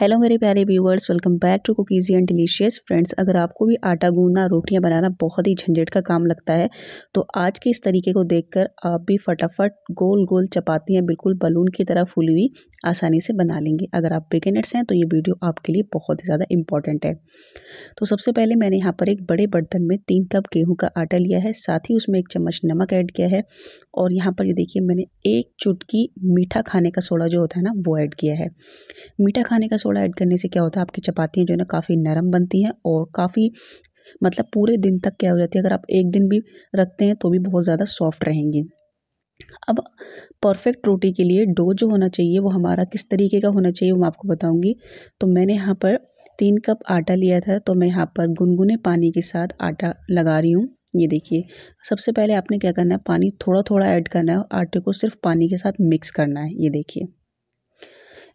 hello मेरे प्यारे viewers welcome back to cookies and delicious friends अगर आपको भी आटा गूंदना रोटियां बनाना बहुत ही झंझट का काम लगता है तो आज के इस तरीके को देखकर आप भी फटाफट गोल गोल चपातियां बिल्कुल बलून की तरह फूली हुई आसानी से बना लेंगे अगर आप बिगिनर्स हैं तो ये वीडियो आपके लिए बहुत ही ज़्यादा इंपॉर्टेंट है तो सबसे पहले मैंने यहाँ पर एक बड़े बर्तन में तीन कप गेहूँ का आटा लिया है साथ ही उसमें एक चम्मच नमक ऐड किया है और यहाँ पर ये देखिए मैंने एक चुटकी मीठा खाने का सोडा जो होता है ना वो ऐड किया है मीठा खाने का सोडा ऐड करने से क्या होता है आपकी चपातियाँ जो है ना काफ़ी नरम बनती हैं और काफ़ी मतलब पूरे दिन तक क्या हो जाती है अगर आप एक दिन भी रखते हैं तो भी बहुत ज़्यादा सॉफ्ट रहेंगी अब परफेक्ट रोटी के लिए डो जो होना चाहिए वो हमारा किस तरीके का होना चाहिए वो मैं आपको बताऊंगी तो मैंने यहाँ पर तीन कप आटा लिया था तो मैं यहाँ पर गुनगुने पानी के साथ आटा लगा रही हूँ ये देखिए सबसे पहले आपने क्या करना है पानी थोड़ा थोड़ा ऐड करना है आटे को सिर्फ पानी के साथ मिक्स करना है ये देखिए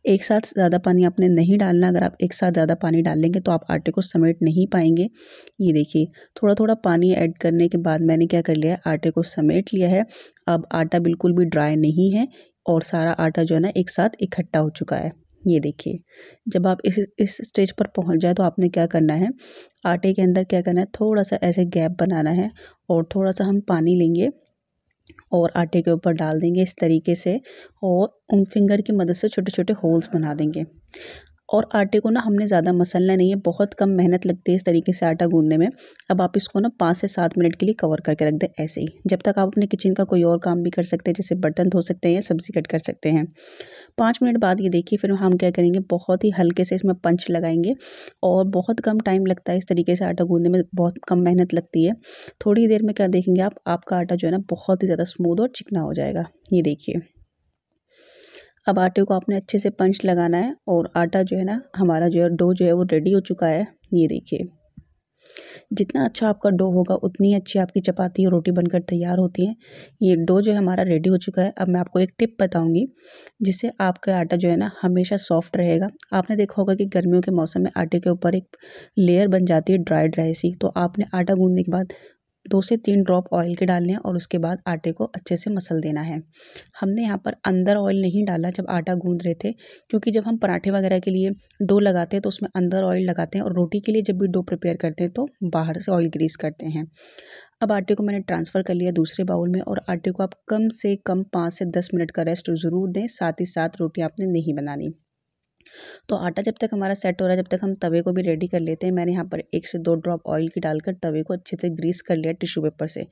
एक साथ ज़्यादा पानी आपने नहीं डालना अगर आप एक साथ ज़्यादा पानी डाल लेंगे तो आप आटे को समेट नहीं पाएंगे ये देखिए थोड़ा थोड़ा पानी ऐड करने के बाद मैंने क्या कर लिया है आटे को समेट लिया है अब आटा बिल्कुल भी ड्राई नहीं है और सारा आटा जो है ना एक साथ इकट्ठा हो चुका है ये देखिए जब आप इस इस स्टेज पर पहुंच जाए तो आपने क्या करना है आटे के अंदर क्या करना है थोड़ा सा ऐसे गैप बनाना है और थोड़ा सा हम पानी लेंगे और आटे के ऊपर डाल देंगे इस तरीके से और उन फिंगर की मदद से छोटे छोटे होल्स बना देंगे और आटे को ना हमने ज़्यादा मसलना नहीं है बहुत कम मेहनत लगती है इस तरीके से आटा गूंदने में अब आप इसको ना पाँच से सात मिनट के लिए कवर करके रख दें ऐसे ही जब तक आप अपने किचन का कोई और काम भी कर सकते हैं जैसे बर्तन धो सकते हैं या सब्ज़ी कट कर सकते हैं पाँच मिनट बाद ये देखिए फिर हम क्या करेंगे बहुत ही हल्के से इसमें पंच लगाएंगे और बहुत कम टाइम लगता है इस तरीके से आटा गूंदने में बहुत कम मेहनत लगती है थोड़ी देर में क्या देखेंगे आप आपका आटा जो है ना बहुत ही ज़्यादा स्मूद और चिकना हो जाएगा ये देखिए अब आटे को आपने अच्छे से पंच लगाना है और आटा जो है ना हमारा जो है डो जो है वो रेडी हो चुका है ये देखिए जितना अच्छा आपका डो होगा उतनी अच्छी आपकी चपाती और रोटी बनकर तैयार होती है ये डो जो है हमारा रेडी हो चुका है अब मैं आपको एक टिप बताऊंगी जिससे आपका आटा जो है ना हमेशा सॉफ्ट रहेगा आपने देखा होगा कि गर्मियों के मौसम में आटे के ऊपर एक लेयर बन जाती है ड्राई ड्राई सी तो आपने आटा गूंदने के बाद दो से तीन ड्रॉप ऑयल के डालने हैं और उसके बाद आटे को अच्छे से मसल देना है हमने यहाँ पर अंदर ऑयल नहीं डाला जब आटा गूंद रहे थे क्योंकि जब हम पराठे वगैरह के लिए डो लगाते हैं तो उसमें अंदर ऑयल लगाते हैं और रोटी के लिए जब भी डो प्रिपेयर करते हैं तो बाहर से ऑयल ग्रीस करते हैं अब आटे को मैंने ट्रांसफ़र कर लिया दूसरे बाउल में और आटे को आप कम से कम पाँच से दस मिनट का रेस्ट ज़रूर दें साथ ही साथ रोटी आपने नहीं बनानी तो आटा जब तक हमारा सेट हो रहा है जब तक हम तवे को भी रेडी कर लेते हैं मैंने यहाँ पर एक से दो ड्रॉप ऑयल की डालकर तवे को अच्छे से ग्रीस कर लिया टिश्यू पेपर से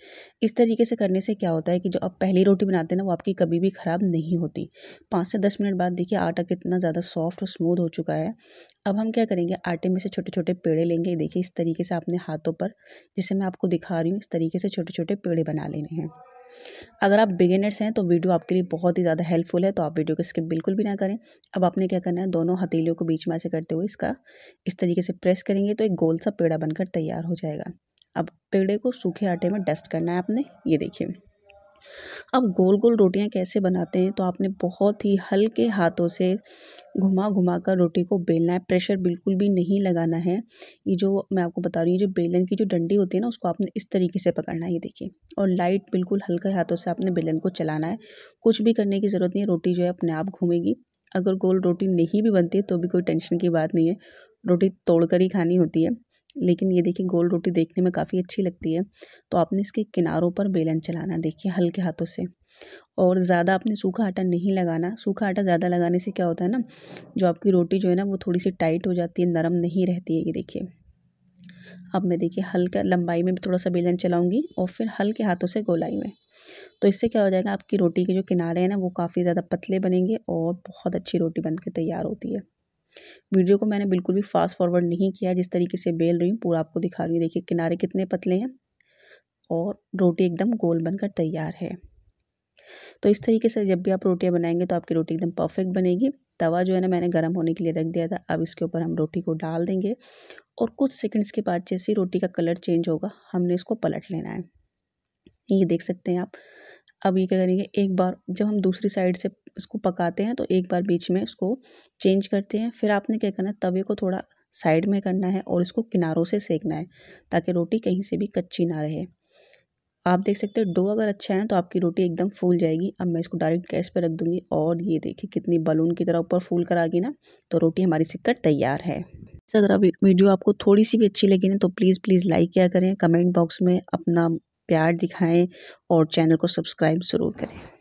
इस तरीके से करने से क्या होता है कि जो आप पहली रोटी बनाते हैं ना वो आपकी कभी भी ख़राब नहीं होती पाँच से दस मिनट बाद देखिए आटा कितना ज़्यादा सॉफ्ट और स्मूथ हो चुका है अब हम क्या करेंगे आटे में से छोटे छोटे पेड़े लेंगे देखिए इस तरीके से आपने हाथों पर जिसे मैं आपको दिखा रही हूँ इस तरीके से छोटे छोटे पेड़े बना लेने हैं अगर आप बिगिनर्स हैं तो वीडियो आपके लिए बहुत ही ज़्यादा हेल्पफुल है तो आप वीडियो को स्किप बिल्कुल भी ना करें अब आपने क्या करना है दोनों हथेलियों को बीच में ऐसे करते हुए इसका इस तरीके से प्रेस करेंगे तो एक गोल सा पेड़ा बनकर तैयार हो जाएगा अब पेड़े को सूखे आटे में डस्ट करना है आपने ये देखिए अब गोल गोल रोटियां कैसे बनाते हैं तो आपने बहुत ही हल्के हाथों से घुमा घुमा कर रोटी को बेलना है प्रेशर बिल्कुल भी नहीं लगाना है ये जो मैं आपको बता रही हूँ जो बेलन की जो डंडी होती है ना उसको आपने इस तरीके से पकड़ना है ये देखिए और लाइट बिल्कुल हल्के हाथों से आपने बेलन को चलाना है कुछ भी करने की ज़रूरत नहीं है रोटी जो है अपने आप घूमेगी अगर गोल रोटी नहीं भी बनती तो भी कोई टेंशन की बात नहीं है रोटी तोड़ कर ही खानी होती है लेकिन ये देखिए गोल रोटी देखने में काफ़ी अच्छी लगती है तो आपने इसके किनारों पर बेलन चलाना देखिए हल्के हाथों से और ज़्यादा आपने सूखा आटा नहीं लगाना सूखा आटा ज़्यादा लगाने से क्या होता है ना जो आपकी रोटी जो है ना वो थोड़ी सी टाइट हो जाती है नरम नहीं रहती है ये देखिए अब मैं देखिए हल्का लंबाई में भी थोड़ा सा बेलन चलाऊंगी और फिर हल्के हाथों से गोलाई में तो इससे क्या हो जाएगा आपकी रोटी के जो किनारे हैं ना वो काफ़ी ज़्यादा पतले बनेंगे और बहुत अच्छी रोटी बन के तैयार होती है वीडियो को मैंने बिल्कुल भी फास्ट फॉरवर्ड नहीं किया जिस तरीके से बेल रही हूँ पूरा आपको दिखा रही हूँ देखिए किनारे कितने पतले हैं और रोटी एकदम गोल बनकर तैयार है तो इस तरीके से जब भी आप रोटियाँ बनाएंगे तो आपकी रोटी एकदम परफेक्ट बनेगी तवा जो है ना मैंने गर्म होने के लिए रख दिया था अब इसके ऊपर हम रोटी को डाल देंगे और कुछ सेकंड्स के बाद जैसे ही रोटी का कलर चेंज होगा हमने इसको पलट लेना है ये देख सकते हैं आप अब ये क्या करेंगे एक बार जब हम दूसरी साइड से इसको पकाते हैं तो एक बार बीच में इसको चेंज करते हैं फिर आपने क्या करना है तवे को थोड़ा साइड में करना है और इसको किनारों से सेकना है ताकि रोटी कहीं से भी कच्ची ना रहे आप देख सकते हो डो अगर अच्छा है तो आपकी रोटी एकदम फूल जाएगी अब मैं इसको डायरेक्ट गैस पर रख दूँगी और ये देखिए कितनी बलून की तरह ऊपर फूल कर आ गई ना तो रोटी हमारी सिक्कर तैयार है अगर आप वीडियो आपको थोड़ी सी भी अच्छी लगी ना तो प्लीज़ प्लीज़ लाइक किया करें कमेंट बॉक्स में अपना प्यार दिखाएं और चैनल को सब्सक्राइब ज़रूर करें